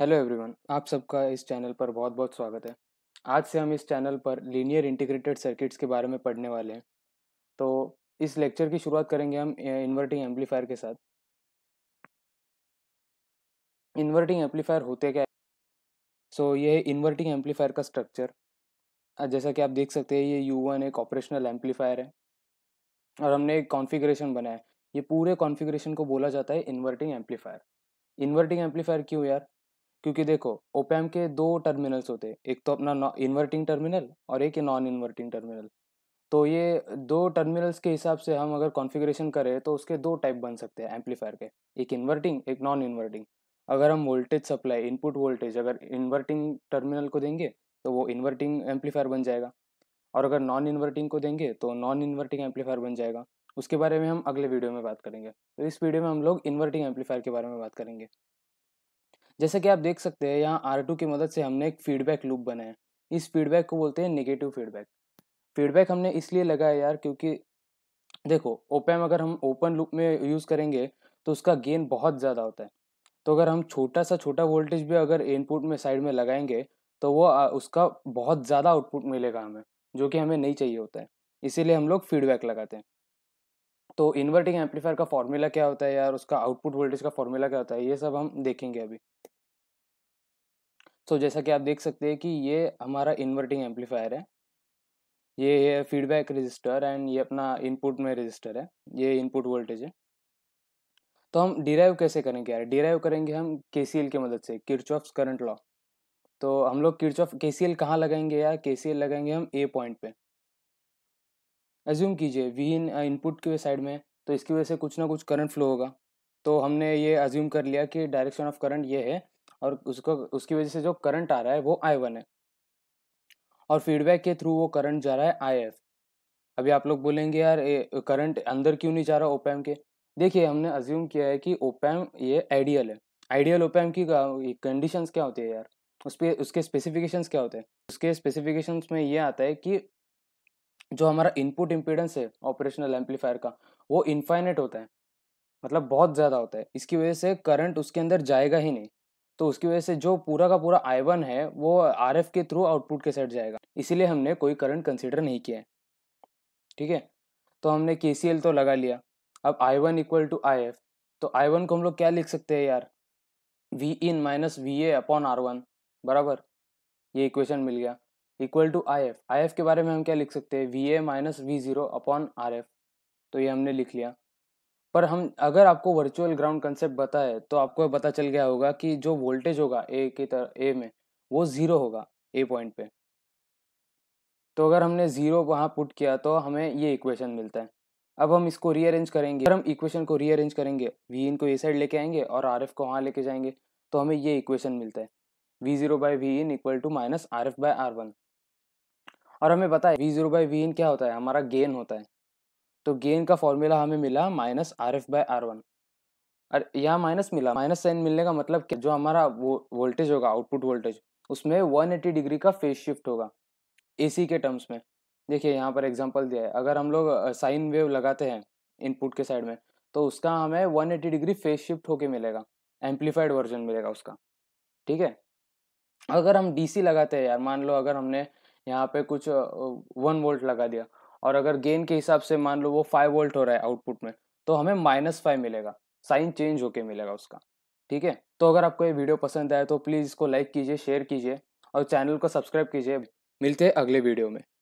hello everyone आप सबका इस चैनल पर बहुत बहुत स्वागत है आज से हम इस चैनल पर लीनियर इंटीग्रेटेड सर्किट्स के बारे में पढ़ने वाले हैं तो इस लेक्चर की शुरुआत करेंगे हम इन्वर्टिंग एम्पलीफायर के साथ इन्वर्टिंग एम्पलीफायर होते क्या सो so, ये इन्वर्टिंग एम्पलीफायर का स्ट्रक्चर जैसा कि आप देख सकते हैं ये यू वन एक ऑपरेशनल एम्पलीफायर है और हमने एक कॉन्फिग्रेशन बनाया ये पूरे कॉन्फिग्रेशन को बोला जाता है इन्वर्टिंग एम्पलीफायर इन्वर्टिंग एम्पलीफायर क्यों यार क्योंकि देखो ओपैम के दो टर्मिनल्स होते हैं एक तो अपना इन्वर्टिंग टर्मिनल और एक नॉन इन्वर्टिंग टर्मिनल तो ये दो टर्मिनल्स के हिसाब से हम अगर कॉन्फ़िगरेशन करें तो उसके दो टाइप बन सकते हैं एम्पलीफायर के एक इन्वर्टिंग एक नॉन इन्वर्टिंग अगर हम वोल्टेज सप्लाई इनपुट वोल्टेज अगर इन्वर्टिंग टर्मिनल को देंगे तो वो इन्वर्टिंग एम्पलीफायर बन जाएगा और अगर नॉन इन्वर्टिंग को देंगे तो नॉन इन्वर्टिंग एम्पलीफायर बन जाएगा उसके बारे में हम अगले वीडियो में बात करेंगे तो इस वीडियो में हम लोग इन्वर्टिंग एम्पलीफायर के बारे में बात करेंगे जैसे कि आप देख सकते हैं यहाँ आर टू की मदद से हमने एक फीडबैक लूप बनाया इस फीडबैक को बोलते हैं नेगेटिव फीडबैक फीडबैक हमने इसलिए लगाया यार क्योंकि देखो ओपैम अगर हम ओपन लूप में यूज़ करेंगे तो उसका गेन बहुत ज़्यादा होता है तो अगर हम छोटा सा छोटा वोल्टेज भी अगर इनपुट में साइड में लगाएंगे तो वो उसका बहुत ज़्यादा आउटपुट मिलेगा हमें जो कि हमें नहीं चाहिए होता है इसीलिए हम लोग फीडबैक लगाते हैं तो इन्वर्टिंग एम्पलीफायर का फॉर्मूला क्या होता है यार उसका आउटपुट वोल्टेज का फॉर्मूला क्या होता है ये सब हम देखेंगे अभी तो so, जैसा कि आप देख सकते हैं कि ये हमारा इन्वर्टिंग एम्पलीफायर है ये है फीडबैक रजिस्टर एंड ये अपना इनपुट में रजिस्टर है ये इनपुट वोल्टेज है तो हम डिराइव कैसे करेंगे यार डिराइव करेंगे हम के की मदद से ऑफ करंट लॉ तो हम लोग किर्च ऑफ के सी कहाँ लगाएंगे यार के लगाएंगे हम ए पॉइंट पे एज्यूम कीजिए वी इन इनपुट के साइड में तो इसकी वजह से कुछ ना कुछ करंट फ्लो होगा तो हमने ये एज्यूम कर लिया कि डायरेक्शन ऑफ करंट ये है और उसको उसकी वजह से जो करंट आ रहा है वो आई वन है और फीडबैक के थ्रू वो करंट जा रहा है आई एफ अभी आप लोग बोलेंगे यार करंट अंदर क्यों नहीं जा रहा ओपैम के देखिए हमने अज्यूम किया है कि ओपैम ये आइडियल है आइडियल ओपैम की कंडीशंस क्या होती है यार उस पर उसके स्पेसिफिकेशंस क्या होते हैं उसके स्पेसिफिकेशंस में ये आता है कि जो हमारा इनपुट इम्पीडेंस है ऑपरेशनल एम्पलीफायर का वो इनफाइनेट होता है मतलब बहुत ज़्यादा होता है इसकी वजह से करंट उसके अंदर जाएगा ही नहीं तो उसकी वजह से जो पूरा का पूरा आई वन है वो आर के थ्रू आउटपुट के साइड जाएगा इसीलिए हमने कोई करंट कंसिडर नहीं किया है ठीक है तो हमने के तो लगा लिया अब I one equal to I F तो आई वन को हम लोग क्या लिख सकते हैं यार V in minus V A upon R one बराबर ये इक्वेशन मिल गया equal to I F I F के बारे में हम क्या लिख सकते हैं V A minus V zero upon R F तो ये हमने लिख लिया पर हम अगर आपको वर्चुअल ग्राउंड कंसेप्ट बता है तो आपको पता चल गया होगा कि जो वोल्टेज होगा ए की तरह ए में वो ज़ीरो होगा ए पॉइंट पे तो अगर हमने ज़ीरो वहाँ पुट किया तो हमें ये इक्वेशन मिलता है अब हम इसको रीअरेंज करेंगे अगर हम इक्वेशन को रीअरेंज करेंगे वी इन को ए साइड लेके आएंगे और आर एफ को वहाँ लेके जाएंगे तो हमें ये इक्वेशन मिलता है V zero by V in equal to minus R F by R one और हमें पता है V zero by V in क्या होता है हमारा गेन होता है तो गेन का फॉर्मूला हमें मिला minus R F by R one और यहाँ माइनस मिला माइनस साइन मिलने का मतलब कि जो हमारा वो वोल्टेज होगा आउटपुट वोल्टेज उसमें वन एट्टी डिग्री का फेज शिफ्ट होगा ए सी के टर्म्स में देखिए यहाँ पर एग्जाम्पल दिया है अगर हम लोग साइन वेव लगाते हैं इनपुट के साइड में तो उसका हमें one eighty degree phase shift होके मिलेगा एम्पलीफाइड वर्जन मिलेगा उसका ठीक है अगर हम डीसी लगाते हैं यार मान लो अगर हमने यहाँ पे कुछ वन वोल्ट लगा दिया और अगर गेन के हिसाब से मान लो वो फाइव वोल्ट हो रहा है आउटपुट में तो हमें माइनस फाइव मिलेगा साइन चेंज होके मिलेगा उसका ठीक है तो अगर आपको ये वीडियो पसंद आया तो प्लीज़ इसको लाइक कीजिए शेयर कीजिए और चैनल को सब्सक्राइब कीजिए मिलते हैं अगले वीडियो में